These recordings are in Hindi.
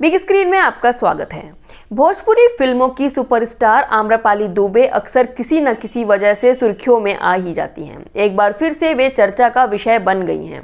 बिग स्क्रीन में आपका स्वागत है भोजपुरी फिल्मों की सुपरस्टार आम्रपाली दुबे अक्सर किसी न किसी वजह से सुर्खियों में आ ही जाती हैं एक बार फिर से वे चर्चा का विषय बन गई हैं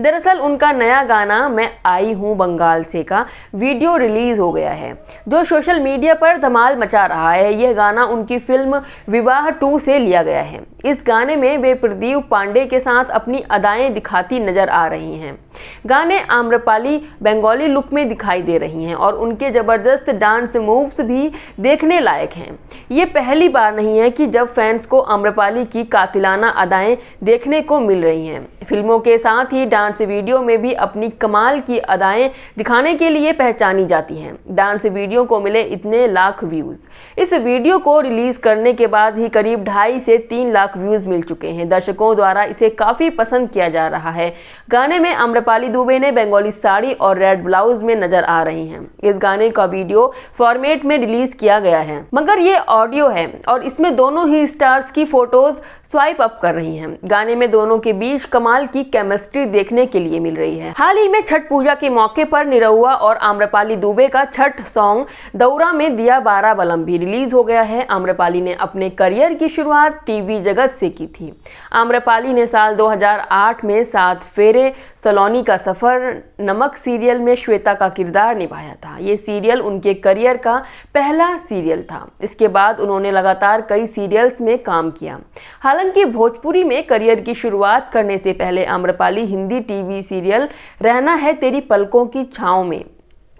दरअसल उनका नया गाना मैं आई हूँ बंगाल से का वीडियो रिलीज हो गया है जो सोशल मीडिया पर धमाल मचा रहा है यह गाना उनकी फिल्म विवाह टू से लिया गया है इस गाने में वे प्रदीप पांडे के साथ अपनी अदाएँ दिखाती नजर आ रही हैं गाने आम्रपाली बंगाली लुक में दिखाई दे रही हैं और उनके ज़बरदस्त डांस मूव्स भी देखने लायक हैं ये पहली बार नहीं है कि जब फैंस को आम्रपाली की कातिलाना अदाएं देखने को मिल रही हैं फिल्मों के साथ ही डांस वीडियो में भी अपनी कमाल की अदाएँ दिखाने के लिए पहचानी जाती हैं डांस वीडियो को मिले इतने लाख व्यूज़ इस वीडियो को रिलीज़ करने के बाद ही करीब ढाई से तीन लाख व्यूज़ मिल चुके हैं दर्शकों द्वारा इसे काफ़ी पसंद किया जा रहा है गाने में आम्रपाली रूपाली दुबे ने बंगाली साड़ी और रेड ब्लाउज में नजर आ रही हैं। इस गाने का वीडियो फॉर्मेट में रिलीज किया गया है मगर ये ऑडियो है और इसमें दोनों ही स्टार्स की फोटोज स्वाइप अप कर रही हैं। गाने में दोनों के बीच कमाल की केमिस्ट्री देखने के लिए मिल रही है हाल ही में छठ पूजा के मौके पर निरहुआ और आम्रपाली दुबे का छठ सॉन्ग दौरा में दिया बारह बलम भी रिलीज हो गया है आम्रपाली ने अपने करियर की शुरुआत टीवी जगत से की थी आम्रपाली ने साल 2008 में सात फेरे सलोनी का सफ़र नमक सीरियल में श्वेता का किरदार निभाया था ये सीरियल उनके करियर का पहला सीरियल था इसके बाद उन्होंने लगातार कई सीरियल्स में काम किया हालांकि भोजपुरी में करियर की शुरुआत करने से पहले आम्रपाली हिंदी टीवी सीरियल रहना है तेरी पलकों की छाँव में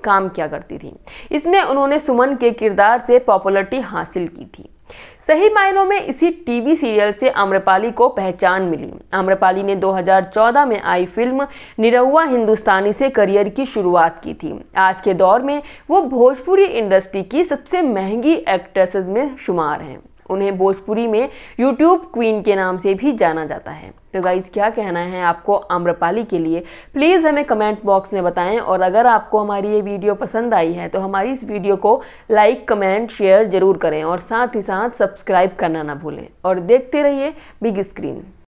काम किया करती थी इसमें उन्होंने सुमन के किरदार से पॉपुलरिटी हासिल की थी सही मायनों में इसी टीवी सीरियल से आम्रपाली को पहचान मिली आम्रपाली ने 2014 में आई फिल्म निरहुआ हिंदुस्तानी से करियर की शुरुआत की थी आज के दौर में वो भोजपुरी इंडस्ट्री की सबसे महंगी एक्ट्रेसेस में शुमार हैं उन्हें भोजपुरी में यूट्यूब क्वीन के नाम से भी जाना जाता है तो गाइज़ क्या कहना है आपको आम्रपाली के लिए प्लीज़ हमें कमेंट बॉक्स में बताएं और अगर आपको हमारी ये वीडियो पसंद आई है तो हमारी इस वीडियो को लाइक कमेंट शेयर ज़रूर करें और साथ ही साथ सब्सक्राइब करना ना भूलें और देखते रहिए बिग स्क्रीन